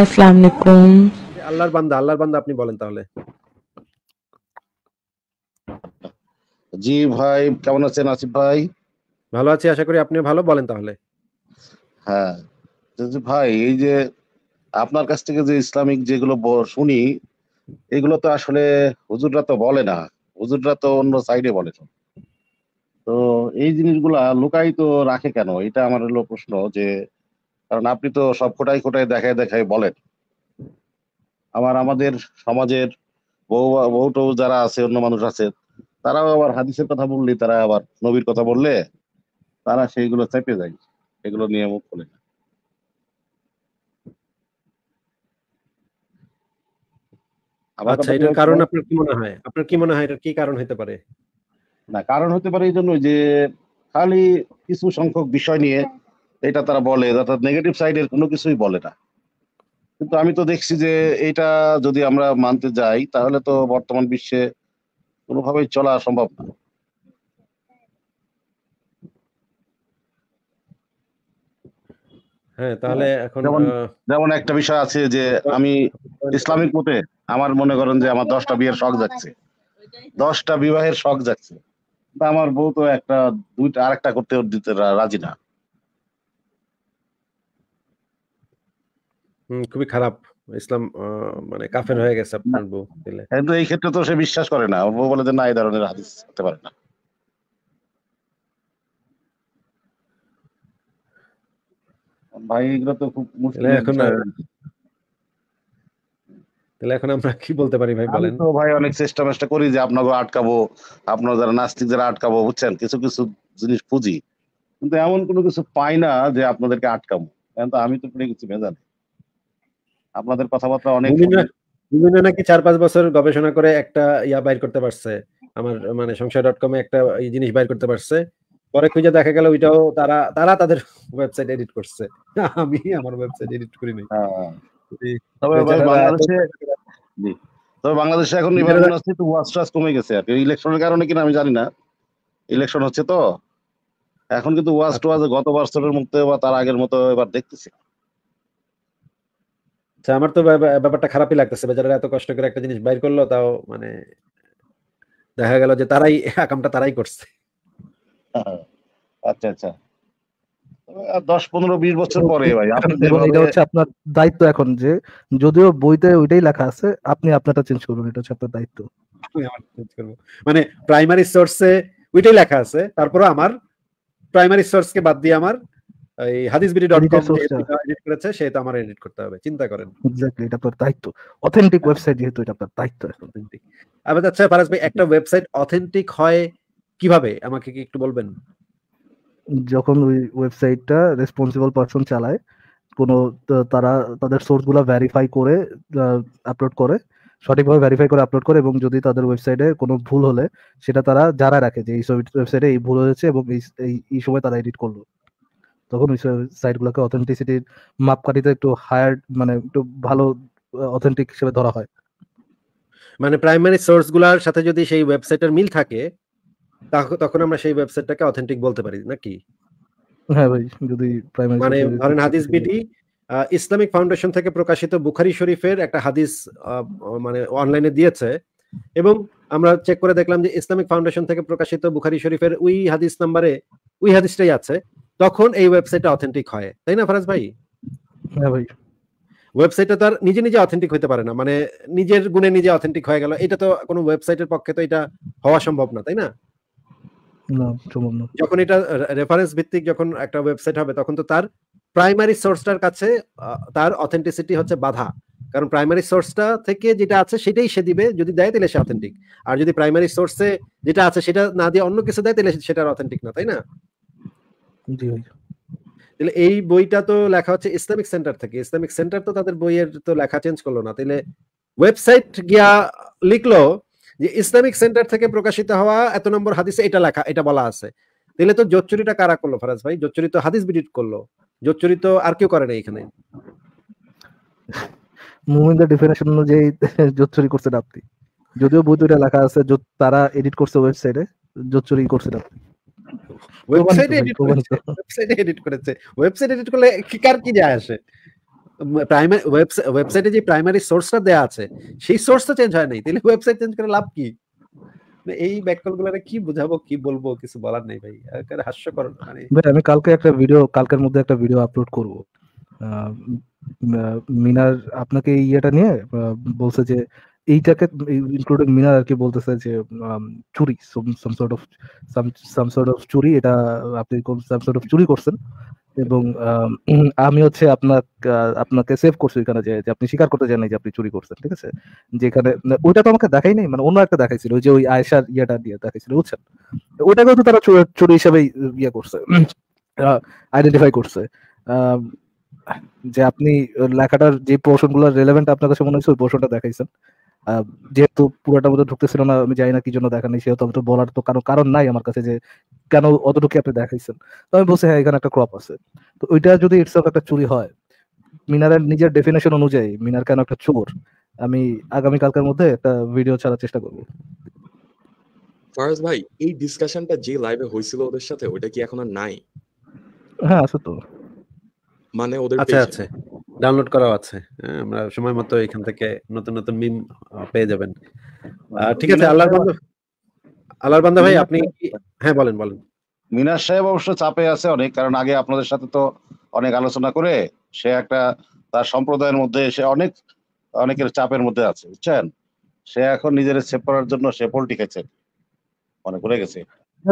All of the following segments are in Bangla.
আসসালামু আলাইকুম আল্লাহর বান্দা আল্লাহর বান্দা আপনি বলেন তাহলে জি ভাই কেমন আছেন আসিফ ভাই ভালো আছি আশা করি আপনি ভালো বলেন তাহলে হ্যাঁ ভাই এই যে আপনার কাছ থেকে যে ইসলামিক যেগুলো শুনি এগুলো তো আসলে হুজুররা তো বলে না হুজুররা তো অন্য সাইডে বলে তো এই জিনিসগুলা লুকাই তো রাখে কেন এটা আমার হলো প্রশ্ন যে কারণ আপনি তো সব কোটাই কোটায় দেখায় দেখায় বলেন আবার আমাদের সমাজের বউ বউ টৌ যারা আছে অন্য মানুষ আছে তারাও আবার হাদিসের কথা বললে তারা আবার নবীর কথা বললে তারা সেইগুলো চেপে যায় এগুলো নিয়ে মুখ খোলে না আচ্ছা এটার কারণ আপনার কি মনে হয় আপনার কি মনে হয় এটার কি কারণ হতে পারে না কারণ হতে পারে এই জন্য যে খালি কিছু সংখ্যক বিষয় নিয়ে এটা তারা বলে অর্থাৎ নেগেটিভ সাইডের কোনো কিছুই বলে না কিন্তু আমি তো দেখছি যে এটা যদি আমরা মানতে যাই তাহলে তো বর্তমান বিশ্বে কোনোভাবেই চলা সম্ভব না হ্যাঁ, তাহলে এখন যেমন একটা বিষয় আছে যে আমি ইসলামিক মতে আমার মনে করেন যে আমার দশটা বিয়ের শখ যাচ্ছে দশটা বিবাহের শখ যাচ্ছে আমার বউ তো একটা দুইটা আরেকটা করতে দিতে রাজি না খুবই খারাপ ইসলাম মানে কাফের হয়ে গেছে আপনার বউ দিলে কিন্তু এই ক্ষেত্রে তো সে বিশ্বাস করে না বউ বলে যে না এই ধরনের হাদিস হতে পারে না ভাই এগুলো তো খুব মুশকিল এখন তাহলে এখন আমরা কি বলতে পারি ভাই বলেন তো ভাই অনেক চেষ্টা চেষ্টা করি যে আপনাকে আটকাবো আপনার যারা নাস্তিক যারা আটকাবো বুঝছেন কিছু কিছু জিনিস পুঁজি কিন্তু এমন কোনো কিছু পাই না যে আপনাদেরকে আটকাবো কারণ তো আমি তো কোনো কিছু ভেজা নেই আপনাদের কথাবার্তা অনেক নাকি চার পাঁচ বছর গবেষণা করে একটা ইয়া বাইর করতে পারছে আমার মানে সংসার ডট কমে একটা জিনিস বাইর করতে পারছে পরে খুঁজে দেখা গেল ওইটাও তারা তারা তাদের ওয়েবসাইট এডিট করছে আমি আমার ওয়েবসাইট এডিট করি নাই হ্যাঁ। তবে বাংলাদেশে এখন নির্বাচন আছে তো ওয়াস টাচ কমে গেছে আর ইলেকশনের কারণে কিনা আমি জানি না ইলেকশন হচ্ছে তো এখন কিন্তু ওয়াচ আচ্ছা। টোয়াজ গত বছরের মতো বা তার আগের মতো এবার দেখতেছি আচ্ছা আমার তো ব্যাপারটা খারাপই লাগতেছে বেচারা এত কষ্ট করে একটা জিনিস বাইর করলো তাও মানে দেখা গেল যে তারাই আকামটা তারাই করছে হ্যাঁ, আচ্ছা আচ্ছা দশ পনেরো বিশ বছর পরে ভাই এটা হচ্ছে আপনার দায়িত্ব এখন যে যদিও বইতে ওইটাই লেখা আছে আপনি আপনারটা চেঞ্জ করবেন এটা হচ্ছে আপনার দায়িত্ব মানে প্রাইমারি সোর্সে ওইটাই লেখা আছে তারপরে আমার প্রাইমারি সোর্সকে বাদ দিয়ে আমার এই ডট কম এডিট করেছে আমার এডিট করতে হবে চিন্তা করেন এক্স্যাক্টলি এটা আপনার দায়িত্ব অথেন্টিক ওয়েবসাইট যেহেতু এটা আপনার দায়িত্ব অথেন্টিক আবার আচ্ছা ফারাজ ভাই একটা ওয়েবসাইট অথেন্টিক হয় কিভাবে আমাকে কি একটু বলবেন যখন ওই ওয়েবসাইটটা রেসপন্সিবল পারসন চালায় কোনো তারা তাদের সোর্সগুলো ভেরিফাই করে আপলোড করে সঠিকভাবে ভেরিফাই করে আপলোড করে এবং যদি তাদের ওয়েবসাইটে কোনো ভুল হলে সেটা তারা জানা রাখে যে এই ওয়েবসাইটে এই ভুল হয়েছে এবং এই সময় তারা এডিট করলো তখন ওই সাইটগুলোকে অথেন্টিসিটির মাপকাঠিতে একটু হায়ার মানে একটু ভালো অথেন্টিক হিসেবে ধরা হয় মানে প্রাইমারি সোর্স গুলার সাথে যদি সেই ওয়েবসাইটের মিল থাকে তখন আমরা সেই ওয়েবসাইটটাকে অথেন্টিক বলতে পারি নাকি হ্যাঁ ভাই যদি প্রাইমারি মানে ধরেন হাদিস বিটি ইসলামিক ফাউন্ডেশন থেকে প্রকাশিত বুখারি শরীফের একটা হাদিস মানে অনলাইনে দিয়েছে এবং আমরা চেক করে দেখলাম যে ইসলামিক ফাউন্ডেশন থেকে প্রকাশিত বুখারি শরীফের ওই হাদিস নাম্বারে ওই হাদিসটাই আছে তখন এই ওয়েবসাইটটা অথেন্টিক হয় তাই না ফরাজ ভাই হ্যাঁ ভাই ওয়েবসাইটটা তো আর নিজে নিজে অথেন্টিক হতে পারে না মানে নিজের গুণে নিজে অথেন্টিক হয়ে গেল এটা তো কোনো ওয়েবসাইটের পক্ষে তো এটা হওয়া সম্ভব না তাই না যখন এটা রেফারেন্স ভিত্তিক যখন একটা ওয়েবসাইট হবে তখন তো তার প্রাইমারি সোর্সটার কাছে তার অথেন্টিসিটি হচ্ছে বাধা কারণ প্রাইমারি সোর্সটা থেকে যেটা আছে সেটাই সে দিবে যদি দেয় তাহলে সে অথেন্টিক আর যদি প্রাইমারি সোর্সে যেটা আছে সেটা না দিয়ে অন্য কিছু দেয় তাহলে সেটা অথেন্টিক না তাই না তাহলে এই বইটা তো লেখা হচ্ছে ইসলামিক সেন্টার থেকে ইসলামিক সেন্টার তো তাদের বইয়ের তো লেখা চেঞ্জ করলো না তাহলে ওয়েবসাইট গিয়া লিখলো যে ইসলামিক সেন্টার থেকে প্রকাশিত হওয়া এত নম্বর হাদিসে এটা লেখা এটা বলা আছে তাহলে তো জোচ্চুরিটা কারা করলো ফরাজ ভাই জোচ্চুরি তো হাদিস বিডিট করলো জোচ্চুরি তো আর কেউ করে না এখানে মুমিনদের ডেফিনেশন অনুযায়ী জোচ্চুরি করছেন আপনি যদিও বইটা লেখা আছে তারা এডিট করছে ওয়েবসাইটে জোচ্চুরি করছেন আপনি ওয়েবসাইট এডিট করলে ওয়েবসাইটে যে প্রাইমারি আছে সেই চেঞ্জ হয় নাই ওয়েবসাইট চেঞ্জ করে লাভ কি মানে এই কি বুঝাবো কি বলবো কিছু বলার নেই ভাই আর মানে আমি কালকে একটা ভিডিও কালকের মধ্যে একটা ভিডিও আপলোড করব মিনার আপনাকে ইয়েটা নিয়ে বলছে যে এইটাকে ইনক্লুডিং মিনার আর কি বলতেছে যে চুরি some sort of some sort of চুরি এটা আপনি কোন সাম সর্ট অফ চুরি করছেন এবং আমি হচ্ছে আপনার আপনাকে সেভ করছি এখানে যে আপনি স্বীকার করতে জানেন যে আপনি চুরি করছেন ঠিক আছে যেখানে ওইটা তো আমাকে দেখাই নাই মানে অন্য একটা দেখাইছিল ওই যে ওই আয়েশার ইয়াটা দিয়ে দেখাইছিল বুঝছেন ওইটাকে তো তারা চুরি হিসেবে ইয়ে করছে আইডেন্টিফাই করছে যে আপনি লেখাটার যে পোর্শন গুলো রেলেভেন্ট আপনার কাছে মনে হয়েছে ওই পোর্শনটা দেখাইছেন যেহেতু পুরোটা মধ্যে ঢুকতেছিল না আমি জানি না কি জন্য দেখানি সেহেতু আমি তো বলার তো কারণ কারণ নাই আমার কাছে যে কেন অতটুকু আপনি দেখাইছেন তো আমি বলছি হ্যাঁ এখানে একটা ক্রপ আছে তো ওইটা যদি ইটস একটা চুরি হয় মিনারের নিজের ডেফিনেশন অনুযায়ী মিনার কেন একটা চোর আমি আগামী কালকের মধ্যে একটা ভিডিও ছাড়ার চেষ্টা করব ফারাজ ভাই এই ডিসকাশনটা যে লাইভে হয়েছিল ওদের সাথে ওটা কি এখন আর নাই হ্যাঁ আছে তো মানে ওদের আছে আছে ডাউনলোড করাও আছে আমরা সময় মতো এখান থেকে নতুন নতুন মিম পেয়ে যাবেন আচ্ছা, ঠিক আছে আল্লাহর বান্দা আল্লাহর বান্দা ভাই আপনি হ্যাঁ বলেন বলেন মিনার সাহেব অবশ্য চাপে আছে অনেক কারণ আগে আপনাদের সাথে তো অনেক আলোচনা করে সে একটা তার সম্প্রদায়ের মধ্যে এসে অনেক অনেকের চাপের মধ্যে আছে বুঝছেন সে এখন নিজের সেভ করার জন্য সে পোল্টি খেয়েছে মনে ঘুরে গেছে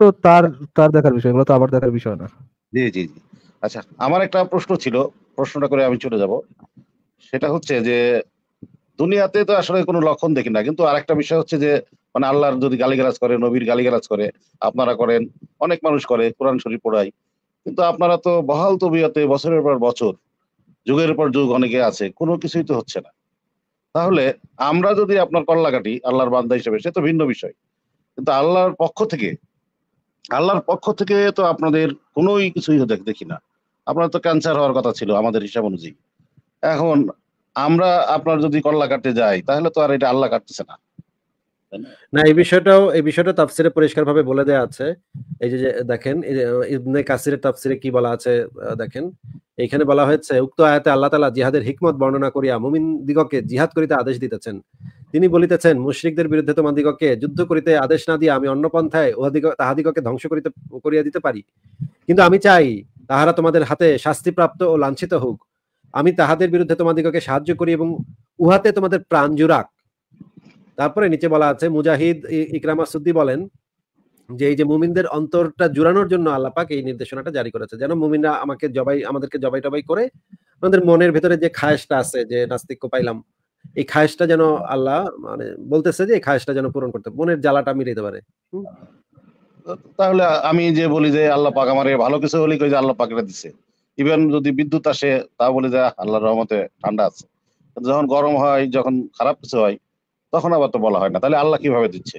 তো তার তার দেখার বিষয় এগুলো তো আবার দেখার বিষয় না জি জি জি আচ্ছা আমার একটা প্রশ্ন ছিল প্রশ্নটা করে আমি চলে যাব সেটা হচ্ছে যে দুনিয়াতে তো আসলে কোনো লক্ষণ দেখি না কিন্তু আরেকটা বিষয় হচ্ছে যে মানে আল্লাহর যদি গালিগালাজ করে নবীর গালিগালাজ করে আপনারা করেন অনেক মানুষ করে কোরআন শরীফ পড়াই কিন্তু আপনারা তো বহাল তবিয়তে বছরের পর বছর যুগের পর যুগ অনেকে আছে কোনো কিছুই তো হচ্ছে না তাহলে আমরা যদি আপনার কল্লা কাটি আল্লাহর বান্দা হিসেবে সে তো ভিন্ন বিষয় কিন্তু আল্লাহর পক্ষ থেকে আল্লাহর পক্ষ থেকে তো আপনাদের কোনোই কিছুই দেখি না আপনার তো ক্যান্সার হওয়ার কথা ছিল আমাদের হিসাব অনুযায়ী এখন আমরা আপনার যদি কল্লা কাটতে যাই তাহলে তো আর এটা আল্লাহ কাটতেছে না না এই বিষয়টাও এই বিষয়টা তাফসিরে পরিষ্কার ভাবে বলে দেয়া আছে এই যে দেখেন ইবনে কাসিরের তাফসিরে কি বলা আছে দেখেন এখানে বলা হয়েছে উক্ত আয়াতে আল্লাহ তালা জিহাদের হিকমত বর্ণনা করিয়া মুমিন দিগকে জিহাদ করিতে আদেশ দিতেছেন তিনি বলিতেছেন মুশরিকদের বিরুদ্ধে দিগকে যুদ্ধ করিতে আদেশ না দিয়ে আমি অন্য পন্থায় তাহাদিগকে ধ্বংস করিতে করিয়া দিতে পারি কিন্তু আমি চাই তাহারা তোমাদের হাতে শাস্তিপ্রাপ্ত ও লাঞ্ছিত হোক আমি তাহাদের বিরুদ্ধে তোমাদিগকে সাহায্য করি এবং উহাতে তোমাদের প্রাণ জুরাক তারপরে নিচে বলা আছে মুজাহিদ ইকরামা সুদ্দি বলেন যে এই যে মুমিনদের অন্তরটা জুড়ানোর জন্য আল্লাপাক এই নির্দেশনাটা জারি করেছে যেন মুমিনরা আমাকে জবাই আমাদেরকে জবাই টবাই করে আমাদের মনের ভেতরে যে খায়েসটা আছে যে নাস্তিক্য পাইলাম এই খায়েসটা যেন আল্লাহ মানে বলতেছে যে এই খায়েসটা যেন পূরণ করতে মনের জ্বালাটা দিতে পারে তাহলে আমি যে বলি যে আল্লাহ পাক আমার ভালো কিছু হলে কই যে আল্লাহ পাক এটা দিছে ইভেন যদি বিদ্যুৎ আসে তা বলি যে আল্লাহর রহমতে ঠান্ডা আছে যখন গরম হয় যখন খারাপ কিছু হয় তখন আবার তো বলা হয় না তাহলে আল্লাহ কিভাবে দিচ্ছে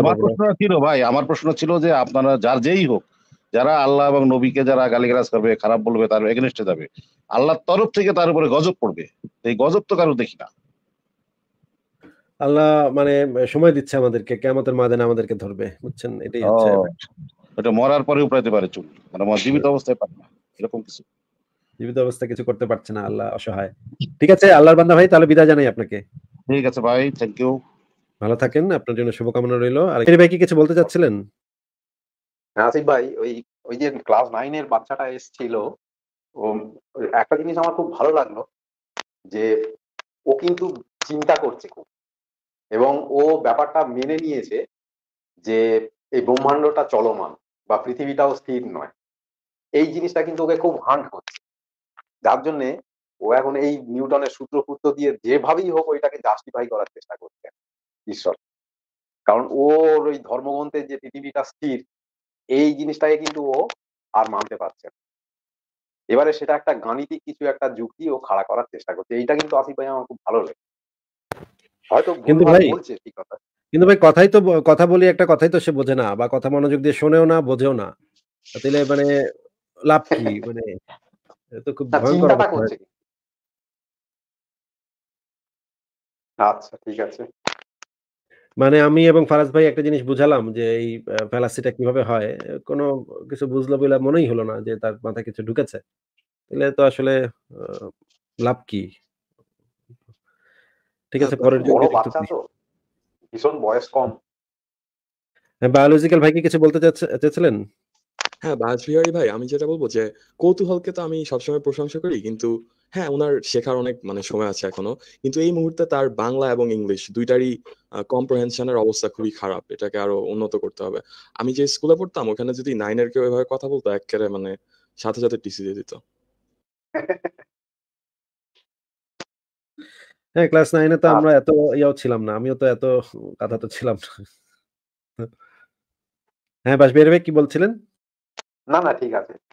আমার প্রশ্ন ছিল ভাই আমার প্রশ্ন ছিল যে আপনারা যার যেই হোক যারা আল্লাহ এবং নবীকে যারা গালিগালাজ করবে খারাপ বলবে তার এগেনস্টে যাবে আল্লাহর তরফ থেকে তার উপরে গজব পড়বে এই গজব তো কারো দেখি না আল্লাহ মানে সময় দিচ্ছে আমাদেরকে কেমতের ময়দানে আমাদেরকে ধরবে বুঝছেন এটাই হচ্ছে মরার পরে উপড়াইতে পারে চুল মানে জীবিত অবস্থায় পারে না এরকম কিছু জীবিত অবস্থা কিছু করতে পারছে না আল্লাহ অসহায় ঠিক আছে আল্লাহর বান্দা ভাই তাহলে বিদায় জানাই আপনাকে ঠিক আছে ভাই থ্যাংক ইউ ভালো থাকেন আপনার জন্য শুভকামনা রইল আর ভাই কি কিছু বলতে চাচ্ছিলেন আসিফ ভাই ওই ওই যে ক্লাস নাইনের বাচ্চাটা এসেছিল ও একটা জিনিস আমার খুব ভালো লাগলো যে ও কিন্তু চিন্তা করছে খুব এবং ও ব্যাপারটা মেনে নিয়েছে যে এই ব্রহ্মাণ্ডটা চলমান বা পৃথিবীটাও স্থির নয় এই জিনিসটা কিন্তু ওকে খুব হান্ট করছে যার জন্যে ও এখন এই নিউটনের সূত্র ফুত্র দিয়ে যেভাবেই হোক ওইটাকে জাস্টিফাই করার চেষ্টা করছে ঈশ্বর কারণ ওর ওই ধর্মগ্রন্থের যে পৃথিবীটা স্থির এই জিনিসটাকে কিন্তু ও আর মানতে পারছে না এবারে সেটা একটা গাণিতিক কিছু একটা যুক্তি ও খাড়া করার চেষ্টা করছে এইটা কিন্তু আসিফ ভাই আমার খুব ভালো লাগে কিন্তু ভাই কিন্তু ভাই কথাই তো কথা বলি একটা কথাই তো সে বোঝে না বা কথা মনোযোগ দিয়ে শোনেও না বোঝেও না তাহলে মানে লাভ কি মানে তো খুব ভয়ঙ্কর আচ্ছা ঠিক আছে মানে আমি এবং ফারাজ ভাই একটা জিনিস বুঝালাম যে এই ফেলাসিটা কিভাবে হয় কোনো কিছু বুঝলো বলে মনেই হলো না যে তার মাথায় কিছু ঢুকেছে তাহলে তো আসলে লাভ কি ঠিক আছে পরের ভীষণ বয়স কম বায়োলজিক্যাল ভাই কি কিছু বলতে চাচ্ছিলেন হ্যাঁ বাজবিহারি ভাই আমি যেটা বলবো যে কৌতূহলকে তো আমি সবসময় প্রশংসা করি কিন্তু হ্যাঁ ওনার শেখার অনেক মানে সময় আছে এখনো কিন্তু এই মুহূর্তে তার বাংলা এবং ইংলিশ দুইটারই কম্প্রহেনশনের অবস্থা খুবই খারাপ এটাকে আরো উন্নত করতে হবে আমি যে স্কুলে পড়তাম ওখানে যদি নাইনের কেউ এভাবে কথা বলতো একেবারে মানে সাথে সাথে টিসি দিয়ে দিত হ্যাঁ ক্লাস নাইনে তো আমরা আচ্ছা। এত ইয়াও ছিলাম না আমিও তো এত কাঁথা তো ছিলাম না হ্যাঁ বাস বেরবে কি বলছিলেন না না ঠিক আছে